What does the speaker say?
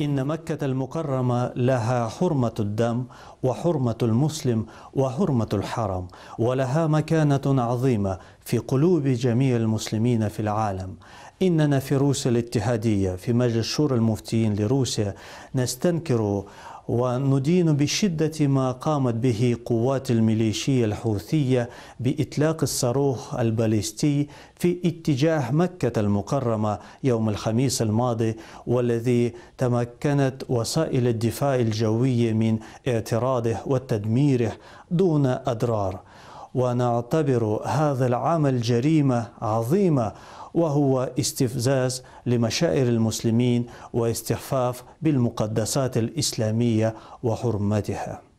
إن مكة المكرمة لها حرمة الدم وحرمة المسلم وحرمة الحرم ولها مكانة عظيمة في قلوب جميع المسلمين في العالم إننا في روسيا الاتحادية في مجلس شورى المفتيين لروسيا نستنكر وندين بشدة ما قامت به قوات الميليشية الحوثية بإطلاق الصاروخ الباليستي في اتجاه مكة المكرمة يوم الخميس الماضي والذي تمكنت وسائل الدفاع الجوية من اعتراضه وتدميره دون أضرار ونعتبر هذا العمل جريمه عظيمه وهو استفزاز لمشاعر المسلمين واستخفاف بالمقدسات الاسلاميه وحرمتها